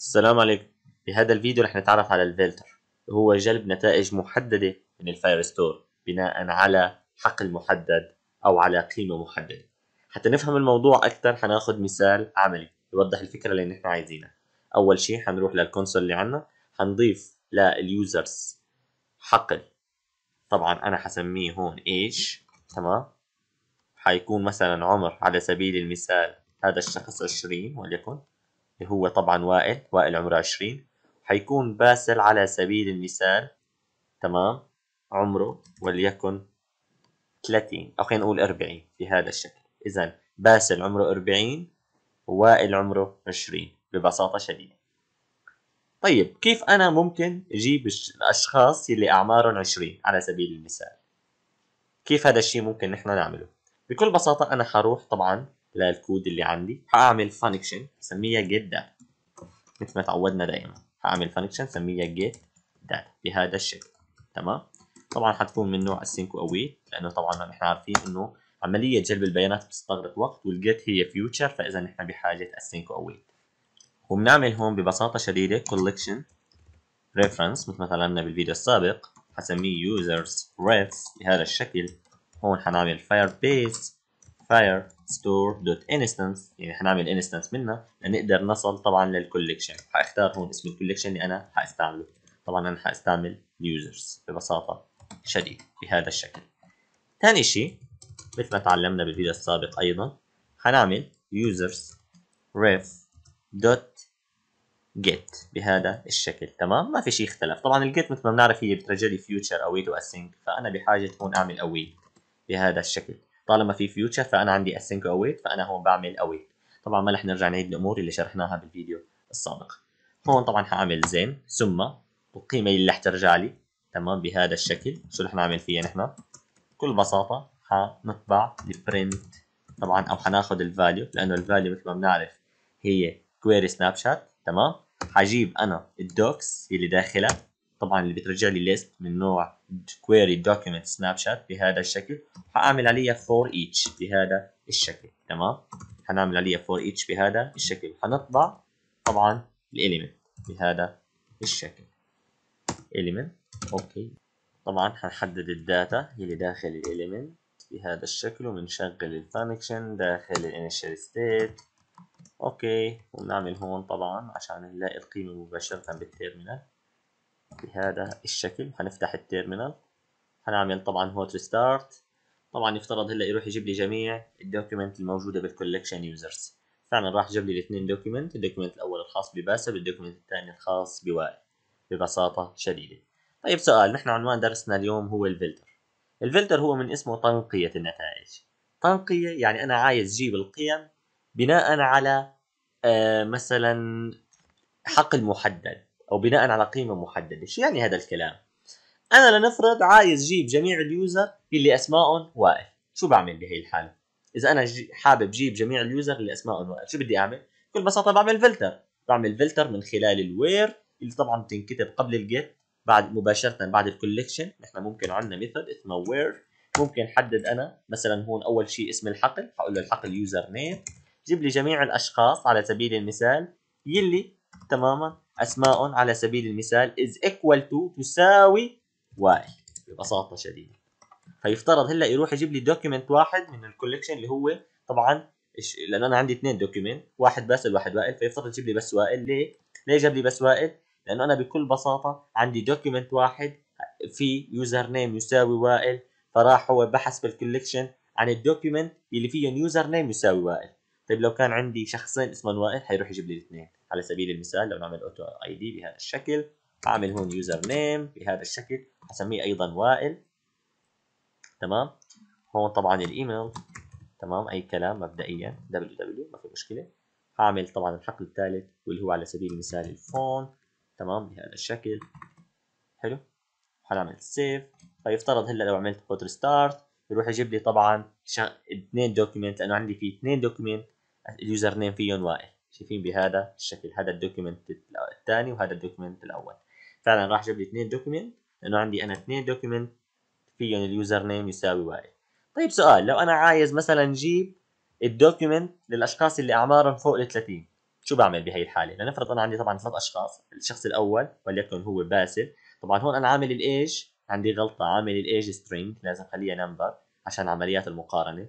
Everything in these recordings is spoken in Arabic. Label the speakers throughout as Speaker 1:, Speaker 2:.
Speaker 1: السلام عليكم بهذا الفيديو رح نتعرف على الفلتر هو جلب نتائج محددة من الفاير ستور بناء على حقل محدد أو على قيمة محددة حتى نفهم الموضوع أكثر حناخذ مثال عملي يوضح الفكرة اللي نحن عايزينها أول شيء حنروح للكونسول اللي عندنا حنضيف لليوزرز حقل طبعا أنا حسميه هون إيش تمام حيكون مثلا عمر على سبيل المثال هذا الشخص 20 وليكن هو طبعا وائل وائل عمره 20 حيكون باسل على سبيل المثال تمام عمره وليكن 30 او خلينا نقول 40 بهذا الشكل اذا باسل عمره 40 وائل عمره 20 ببساطه شديده طيب كيف انا ممكن اجيب الاشخاص يلي اعمارهم 20 على سبيل المثال كيف هذا الشيء ممكن نحن نعمله بكل بساطه انا حروح طبعا للكود اللي عندي هعمل فانكشن سميها جيت داتا مثل ما تعودنا دائما هعمل فانكشن سميها جيت داتا بهذا الشكل تمام طبعا حتكون من نوع async await لانه طبعا نحن عارفين انه عمليه جلب البيانات بتستغرق وقت والجيت هي فيوتشر فاذا نحن بحاجه async await وبنعمل هون ببساطه شديده collection reference مثل ما تعلمنا بالفيديو السابق حسميه users refs بهذا الشكل هون حنعمل firebase fire store.instance يعني حنعمل instance منها لنقدر نصل طبعا للكوليكشن حاختار هون اسم الكوليكشن اللي انا حاستعمله طبعا انا حاستعمل users ببساطه شديده بهذا الشكل ثاني شيء مثل ما تعلمنا بالفيديو السابق ايضا حنعمل users ref dot get بهذا الشكل تمام ما في شيء اختلف طبعا الجيت مثل ما بنعرف هي بترجع لي فيوتشر اويد async فانا بحاجه هون اعمل اويد بهذا الشكل طالما في فيوتشر فانا عندي async await فانا هون بعمل await طبعا ما رح نرجع نعيد الامور اللي شرحناها بالفيديو السابق هون طبعا حاعمل زين ثم القيمه اللي رح ترجع لي تمام بهذا الشكل شو رح نعمل فيها نحن بكل بساطه حنطبع البرنت طبعا او حناخذ الفاليو لانه الفاليو مثل ما بنعرف هي كويري سناب شات تمام حجيب انا الدوكس اللي داخلها طبعا اللي بترجع لي ليست من نوع كويري دوكيمنت سناب شات بهذا الشكل حاعمل عليها فور ايتش بهذا الشكل تمام حنعمل عليها فور ايتش بهذا الشكل حنطبع طبعا الاليمنت بهذا الشكل اليمنت اوكي طبعا حنحدد الداتا اللي داخل الاليمنت بهذا الشكل وبنشغل الفانكشن داخل الانيشال ستيت اوكي وبنعمل هون طبعا عشان نلاقي القيمه مباشره بالتيرمينال بهذا الشكل هنفتح التيرمينال هنعمل طبعا هوت ريستارت طبعا يفترض هلا يروح يجيب لي جميع الدوكيومنت الموجوده بالكولكشن يوزرز فعلا راح جاب لي الاثنين دوكيومنت الدوكيومنت الاول الخاص بباسل والدوكيومنت الثاني الخاص بوائل ببساطه شديده طيب سؤال نحن عنوان درسنا اليوم هو الفلتر الفلتر هو من اسمه تنقيه النتائج تنقيه يعني انا عايز اجيب القيم بناء على آه، مثلا حقل محدد او بناء على قيمه محدده شو يعني هذا الكلام انا لنفرض عايز جيب جميع اليوزر اللي اسمائهم واقف، شو بعمل بهي الحاله اذا انا حابب جيب جميع اليوزر اللي اسمائهم واقف، شو بدي اعمل بكل بساطه بعمل فلتر بعمل فلتر من خلال الوير اللي طبعا بتنكتب قبل الجيت بعد مباشره بعد الكوليكشن نحن ممكن عندنا ميثود اسمه وير ممكن حدد انا مثلا هون اول شيء اسم الحقل حقول له الحقل يوزر نيم جيب لي جميع الاشخاص على سبيل المثال يلي تماما أسماء على سبيل المثال is equal to تساوي y ببساطة شديدة فيفترض هلا يروح يجيب لي دوكيمنت واحد من الكوليكشن اللي هو طبعا لأن أنا عندي اثنين دوكيمنت واحد باسل الواحد وائل فيفترض يجيب لي بس وائل ليه؟ ليه جاب لي بس وائل؟ لأنه أنا بكل بساطة عندي دوكيمنت واحد في يوزر نيم يساوي وائل فراح هو بحث بالكوليكشن عن الدوكيمنت اللي فيه يوزر نيم يساوي وائل طيب لو كان عندي شخصين اسمهم وائل حيروح يجيب لي الاثنين على سبيل المثال لو نعمل اوتو اي دي بهذا الشكل اعمل هون يوزر نيم بهذا الشكل اسميه ايضا وائل تمام هون طبعا الايميل تمام اي كلام مبدئيا دبليو ما في مشكله هعمل طبعا الحقل الثالث واللي هو على سبيل المثال الفون تمام بهذا الشكل حلو حنعمل سيف فيفترض هلا لو عملت بوتر ستارت يروح يجيب لي طبعا اثنين دوكيمنت لانه عندي في اثنين دوكيمنت اليوزر نيم فيهم وائل شايفين بهذا الشكل هذا الدوكيمنت الثاني وهذا الدوكيمنت الاول فعلا راح جاب لي اثنين دوكيمنت لانه عندي انا اثنين دوكيمنت فيهم اليوزر نيم يساوي واي طيب سؤال لو انا عايز مثلا جيب الدوكيمنت للاشخاص اللي اعمارهم فوق ال 30 شو بعمل بهي الحاله لنفرض انا عندي طبعا ثلاث اشخاص الشخص الاول وليكن هو باسل طبعا هون انا عامل الايج عندي غلطه عامل الايج سترينج لازم اخليها نمبر عشان عمليات المقارنه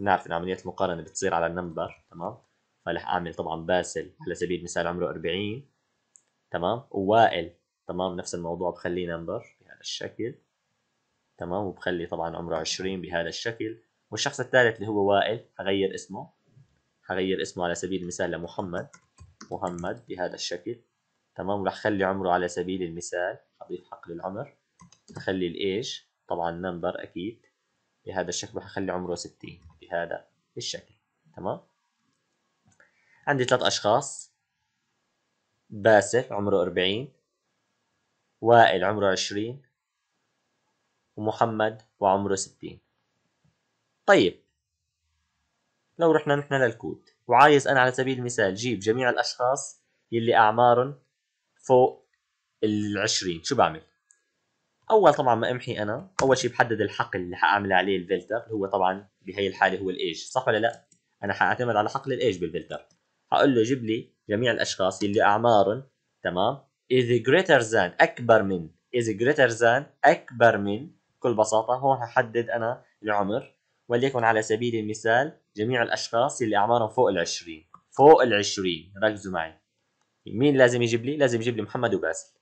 Speaker 1: نعرف ان عمليات المقارنه بتصير على النمبر تمام فراح اعمل طبعا باسل نعم. على سبيل المثال عمره 40 تمام ووائل تمام نفس الموضوع بخليه نمبر بهذا الشكل تمام وبخلي طبعا عمره 20 بهذا الشكل والشخص الثالث اللي هو وائل حغير اسمه حغير اسمه على سبيل المثال لمحمد محمد بهذا الشكل تمام وراح خلي عمره على سبيل المثال حضيف حقل العمر اخلي الايج طبعا نمبر اكيد بهذا الشكل وراح اخلي عمره 60 بهذا الشكل تمام عندي ثلاث أشخاص باسف عمره أربعين وائل عمره عشرين ومحمد وعمره ستين طيب لو رحنا نحن للكود وعايز أنا على سبيل المثال جيب جميع الأشخاص يلي أعمارهم فوق العشرين شو بعمل؟ أول طبعا ما أمحي أنا أول شيء بحدد الحقل اللي حأعمل عليه الفلتر اللي هو طبعا بهي الحالة هو الإيج صح ولا لا؟ أنا حأعتمد على حقل الإيج بالفلتر هقول له جيب لي جميع الاشخاص اللي اعمارهم تمام is greater than اكبر من is greater than اكبر من بكل بساطه هون هحدد انا العمر وليكن على سبيل المثال جميع الاشخاص اللي اعمارهم فوق ال 20 فوق ال 20 ركزوا معي مين لازم يجيب لي لازم يجيب لي محمد وباسل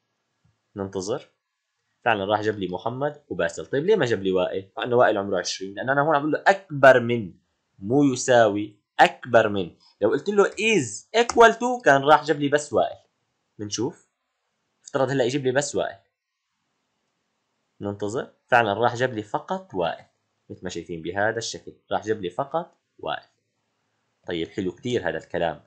Speaker 1: ننتظر فعلا راح جاب لي محمد وباسل طيب ليه ما جاب لي وائل مع انه وائل عمره 20 لانه انا هون عم له اكبر من مو يساوي اكبر من لو قلت له is ايكوال تو كان راح جاب لي بس وائل بنشوف افترض هلا يجيب لي بس وائل ننتظر فعلا راح جاب لي فقط وائل مثل ما شايفين بهذا الشكل راح جاب لي فقط وائل طيب حلو كثير هذا الكلام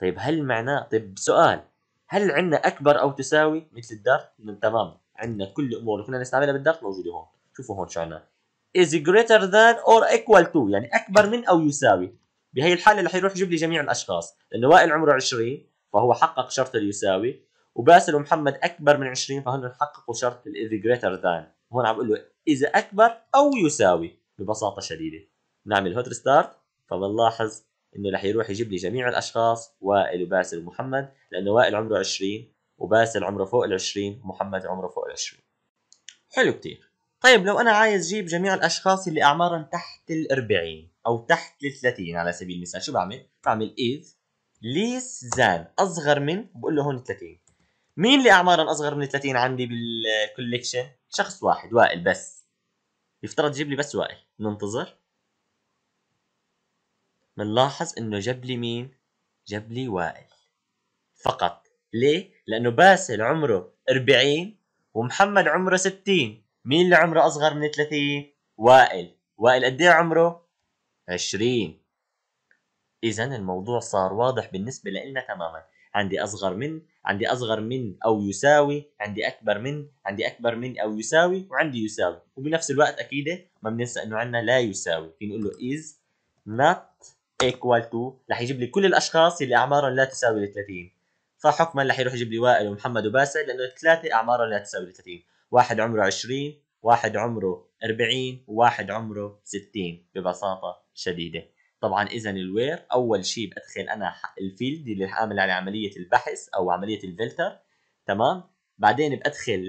Speaker 1: طيب هل معناه طيب سؤال هل عندنا اكبر او تساوي مثل الدارت تمام عندنا كل الامور اللي كنا نستعملها بالدارت موجوده هون شوفوا هون شو عندنا is greater than or equal to يعني اكبر من او يساوي بهي الحاله رح يروح يجيب لي جميع الاشخاص لانه وائل عمره 20 فهو حقق شرط اليساوي وباسل ومحمد اكبر من 20 فهن حققوا شرط الاذ جريتر ذان هون عم بقول له اذا اكبر او يساوي ببساطه شديده نعمل هوت ستارت فبنلاحظ انه رح يروح يجيب لي جميع الاشخاص وائل وباسل ومحمد لانه وائل عمره 20 وباسل عمره فوق ال 20 ومحمد عمره فوق ال 20 حلو كتير طيب لو انا عايز اجيب جميع الاشخاص اللي اعمارهم تحت ال40 او تحت ال30 على سبيل المثال شو بعمل؟ بعمل اذ ليس زان اصغر من بقول له هون 30 مين اللي اعمارهم اصغر من 30 عندي بالكوليكشن؟ شخص واحد وائل بس يفترض يجيب لي بس وائل ننتظر بنلاحظ انه جاب لي مين؟ جاب لي وائل فقط ليه؟ لانه باسل عمره 40 ومحمد عمره 60 مين اللي عمره اصغر من 30 وائل وائل قد ايه عمره 20 اذا الموضوع صار واضح بالنسبه لنا تماما عندي اصغر من عندي اصغر من او يساوي عندي اكبر من عندي اكبر من او يساوي وعندي يساوي وبنفس الوقت اكيد ما بننسى انه عندنا لا يساوي فيني نقول له is not equal to رح يجيب لي كل الاشخاص اللي اعمارهم لا تساوي ال 30 فحكما رح يروح يجيب لي وائل ومحمد وباسل لانه الثلاثه اعمارهم لا تساوي ال 30 واحد عمره 20 واحد عمره 40 وواحد عمره 60 ببساطه شديده طبعا اذا الوير اول شيء بدخل انا الفيلد اللي رح اعمل عليه عمليه البحث او عمليه الفلتر تمام بعدين بدخل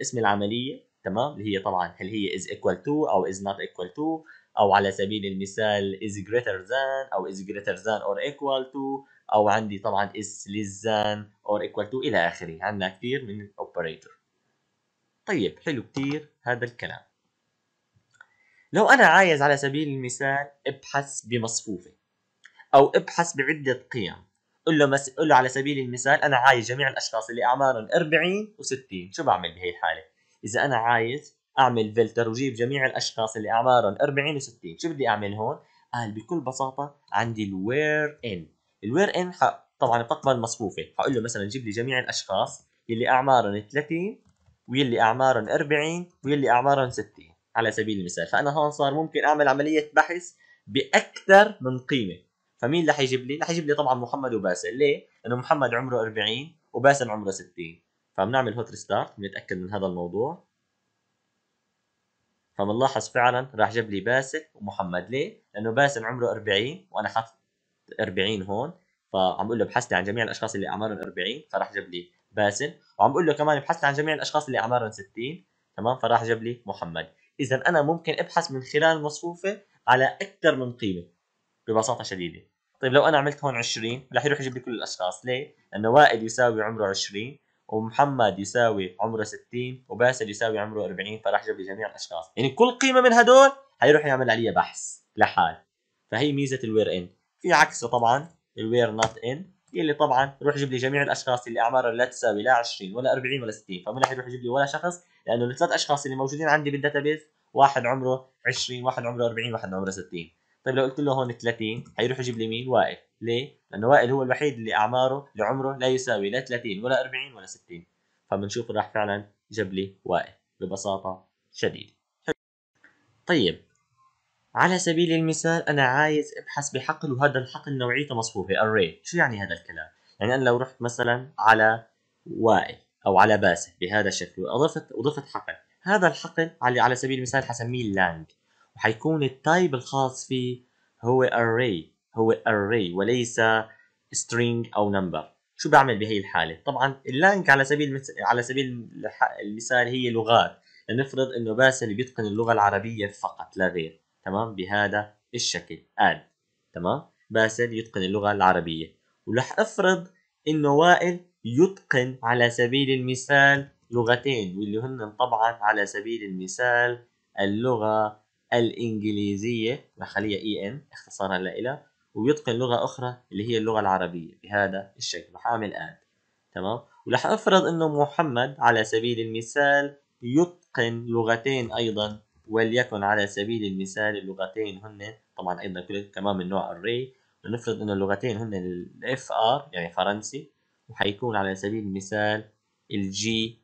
Speaker 1: اسم العمليه تمام اللي هي طبعا هل هي از ايكوال تو او از نوت ايكوال تو او على سبيل المثال از جريتر ذان او از جريتر ذان اور ايكوال تو او عندي طبعا از ليس ذان اور ايكوال تو الى اخره عندنا كثير من الاوبريتور طيب حلو كتير هذا الكلام لو أنا عايز على سبيل المثال ابحث بمصفوفة أو ابحث بعدة قيم قل له مس... قل له على سبيل المثال أنا عايز جميع الأشخاص اللي أعمارهم 40 و60 شو بعمل بهي الحالة؟ إذا أنا عايز أعمل فلتر وجيب جميع الأشخاص اللي أعمارهم 40 و60 شو بدي أعمل هون؟ قال بكل بساطة عندي الوير إن الوير إن ح... طبعا بتقبل مصفوفة حقول له مثلا جيب لي جميع الأشخاص اللي أعمارهم 30 ويلي اعمارهم 40 ويلي اعمارهم 60 على سبيل المثال فانا هون صار ممكن اعمل عمليه بحث باكثر من قيمه فمين اللي حيجيب لي رح يجيب لي طبعا محمد وباسل ليه لانه محمد عمره 40 وباسل عمره 60 فبنعمل هوت ريستارت بنتاكد من هذا الموضوع فبنلاحظ فعلا راح جاب لي باسل ومحمد ليه؟ لانه باسل عمره 40 وانا حاطط 40 هون فعم بقول له ابحث لي عن جميع الاشخاص اللي اعمارهم 40 فراح جاب لي باسل وعم بقول له كمان ابحث عن جميع الاشخاص اللي اعمارهم 60 تمام فراح جاب لي محمد اذا انا ممكن ابحث من خلال المصفوفه على اكثر من قيمه ببساطه شديده طيب لو انا عملت هون 20 رح يروح يجيب لي كل الاشخاص ليه لانه وائل يساوي عمره 20 ومحمد يساوي عمره 60 وباسل يساوي عمره 40 فراح جاب لي جميع الاشخاص يعني كل قيمه من هدول حيروح يعمل عليها بحث لحال فهي ميزه الوير ان في عكسه طبعا الوير نوت ان لي طبعا روح جيب لي جميع الاشخاص اللي اعمارهم لا تساوي لا 20 ولا 40 ولا 60 فما راح يروح يجيب لي ولا شخص لانه الثلاث اشخاص اللي موجودين عندي بالداتابيز واحد عمره 20 واحد عمره 40 واحد عمره 60 طيب لو قلت له هون 30 حيروح يجيب لي مين وائل ليه لانه وائل هو الوحيد اللي اعماره اللي عمره لا يساوي لا 30 ولا 40 ولا 60 فبنشوف راح فعلا جاب لي وائل ببساطه شديده طيب على سبيل المثال أنا عايز أبحث بحقل وهذا الحقل نوعيته مصفوفة array شو يعني هذا الكلام؟ يعني أنا لو رحت مثلا على وائل أو على باسل بهذا الشكل وأضفت أضفت حقل هذا الحقل على, على سبيل المثال حسميه lang وحيكون التايب الخاص فيه هو array هو array وليس string أو number شو بعمل بهي الحالة؟ طبعا اللانج على سبيل على سبيل المثال هي لغات لنفرض انه باسل بيتقن اللغه العربيه فقط لا غير تمام بهذا الشكل اد تمام باسل يتقن اللغه العربيه ولح افرض انه وائل يتقن على سبيل المثال لغتين واللي هن طبعا على سبيل المثال اللغه الانجليزيه بخليها اي ان اختصارا لإلى ويتقن لغه اخرى اللي هي اللغه العربيه بهذا الشكل بحامل اعمل اد تمام ولح افرض انه محمد على سبيل المثال يتقن لغتين ايضا وليكن على سبيل المثال اللغتين هن طبعا ايضا كمان من نوع الري لنفرض انه اللغتين هن الاف ار يعني فرنسي وحيكون على سبيل المثال الجي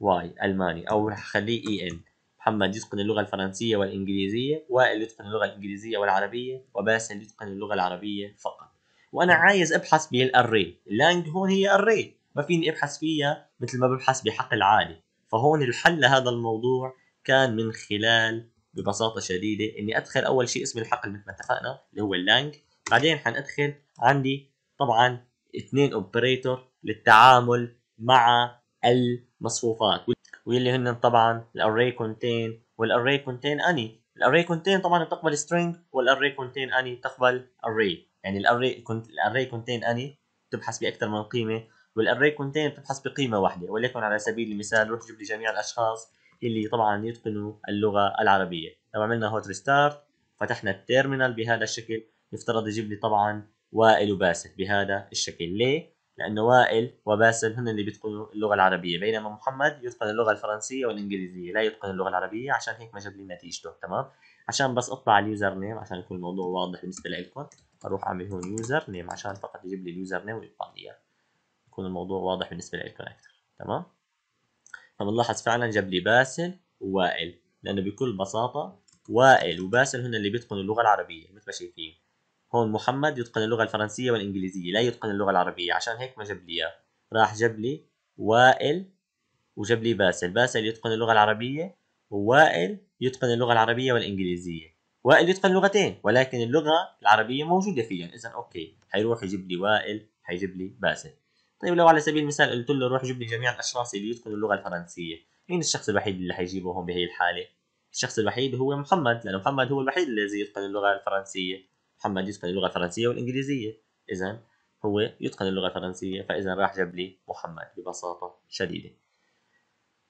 Speaker 1: واي الماني او رح اخليه اي e ال محمد يتقن اللغه الفرنسيه والانجليزيه وائل يتقن اللغه الانجليزيه والعربيه وباسل يتقن اللغه العربيه فقط وانا نعم. عايز ابحث بالاري اللانج هون هي اري ما فيني ابحث فيها مثل ما ببحث بحقل عالي فهون الحل لهذا الموضوع كان من خلال ببساطه شديده اني ادخل اول شيء اسم الحقل مثل ما اتفقنا اللي هو اللانج بعدين حندخل عندي طبعا اثنين اوبريتور للتعامل مع المصفوفات واللي هن طبعا الاري كونتين والاري كونتين اني الاري كونتين طبعا بتقبل سترينج والاري كونتين اني بتقبل اري يعني الاري الاري كونتين اني بتبحث باكثر من قيمه والاري كونتين بتبحث بقيمه واحده وليكن على سبيل المثال روح جيب لي جميع الاشخاص اللي طبعا يتقنوا اللغه العربيه لو عملنا هوت ريستارت فتحنا التيرمينال بهذا الشكل يفترض يجيب لي طبعا وائل وباسل بهذا الشكل ليه لانه وائل وباسل هن اللي بيتقنوا اللغه العربيه بينما محمد يتقن اللغه الفرنسيه والانجليزيه لا يتقن اللغه العربيه عشان هيك ما جاب لي نتيجته تمام عشان بس اطلع اليوزر نيم عشان يكون الموضوع واضح بالنسبه لكم اروح اعمل هون يوزر نيم عشان فقط يجيب لي اليوزر نيم ويطلع لي اياه يكون الموضوع واضح بالنسبه لكم اكثر تمام فبنلاحظ فعلا جاب لي باسل ووائل لانه بكل بساطه وائل وباسل هن اللي بيتقنوا اللغه العربيه مثل ما شايفين هون محمد يتقن اللغه الفرنسيه والانجليزيه لا يتقن اللغه العربيه عشان هيك ما جاب لي اياه راح جاب لي وائل وجاب لي باسل باسل يتقن اللغه العربيه ووائل يتقن اللغه العربيه والانجليزيه وائل يتقن لغتين ولكن اللغه العربيه موجوده فيهم اذا اوكي حيروح يجيب لي وائل حيجيب لي باسل طيب لو على سبيل المثال قلت له روح جيب لي جميع الاشخاص اللي يتقنوا اللغه الفرنسيه مين الشخص الوحيد اللي حيجيبه هون بهي الحاله الشخص الوحيد هو محمد لانه محمد هو الوحيد الذي يتقن اللغه الفرنسيه محمد يتقن اللغه الفرنسيه والانجليزيه اذا هو يتقن اللغه الفرنسيه فاذا راح جاب لي محمد ببساطه شديده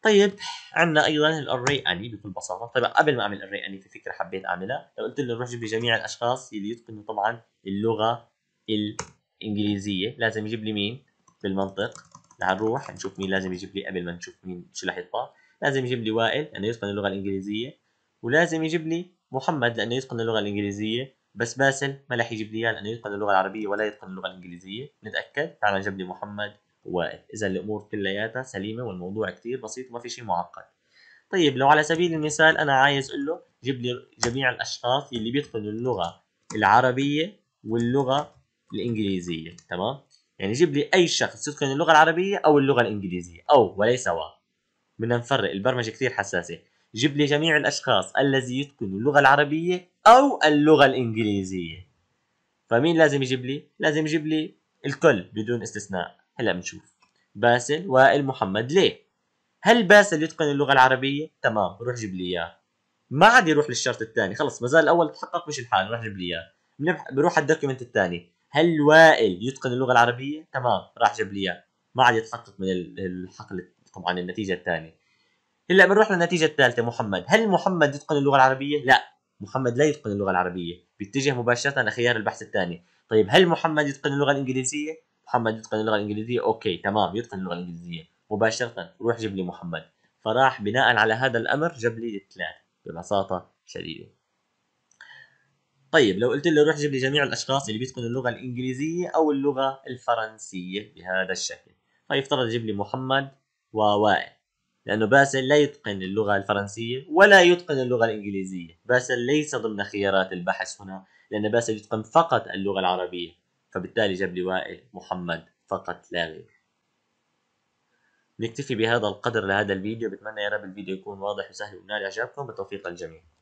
Speaker 1: طيب عندنا ايضا الاري اني بكل بساطه طيب قبل ما اعمل الاري اني في فكره حبيت اعملها لو قلت له روح جيب لي جميع الاشخاص اللي يتقنوا طبعا اللغه الانجليزيه لازم يجيب لي مين بالمنطق رح نروح نشوف مين لازم يجيب لي قبل ما نشوف مين شو رح يطلع لازم يجيب لي وائل لانه يتقن اللغه الانجليزيه ولازم يجيب لي محمد لانه يتقن اللغه الانجليزيه بس باسل ما رح يجيب لي اياه لانه يتقن اللغه العربيه ولا يتقن اللغه الانجليزيه نتاكد تعال جاب لي محمد ووائل اذا الامور كلياتها سليمه والموضوع كثير بسيط وما في شيء معقد طيب لو على سبيل المثال انا عايز اقول له جيب لي جميع الاشخاص اللي بيتقنوا اللغه العربيه واللغه الانجليزيه تمام يعني جيب لي اي شخص يتقن اللغه العربيه او اللغه الانجليزيه او وليس و بدنا نفرق البرمجه كثير حساسه جيب لي جميع الاشخاص الذي يتقن اللغه العربيه او اللغه الانجليزيه فمين لازم يجيب لي لازم يجيب لي الكل بدون استثناء هلا بنشوف باسل وائل محمد ليه هل باسل يتقن اللغه العربيه تمام روح جيب لي اياه ما عاد يروح للشرط الثاني خلص ما زال الاول تحقق مش الحال روح جيب لي اياه بروح على الدوكيمنت الثاني هل وائل يتقن اللغه العربيه؟ تمام راح جاب لي اياه ما عاد يتحقق من الحقل طبعا النتيجه الثانيه هلا بنروح للنتيجه الثالثه محمد هل محمد يتقن اللغه العربيه؟ لا محمد لا يتقن اللغه العربيه بيتجه مباشره لخيار البحث الثاني طيب هل محمد يتقن اللغه الانجليزيه؟ محمد يتقن اللغه الانجليزيه اوكي تمام يتقن اللغه الانجليزيه مباشره روح جيب لي محمد فراح بناء على هذا الامر جاب لي الثلاثه ببساطه شديده طيب لو قلت له روح جيب لي جميع الاشخاص اللي بيتقنوا اللغه الانجليزيه او اللغه الفرنسيه بهذا الشكل فيفترض طيب، جيب لي محمد ووائل لانه باسل لا يتقن اللغه الفرنسيه ولا يتقن اللغه الانجليزيه باسل ليس ضمن خيارات البحث هنا لان باسل يتقن فقط اللغه العربيه فبالتالي جاب لي وائل محمد فقط لا غير نكتفي بهذا القدر لهذا الفيديو بتمنى يا رب الفيديو يكون واضح وسهل ونال اعجابكم بتوفيق الجميع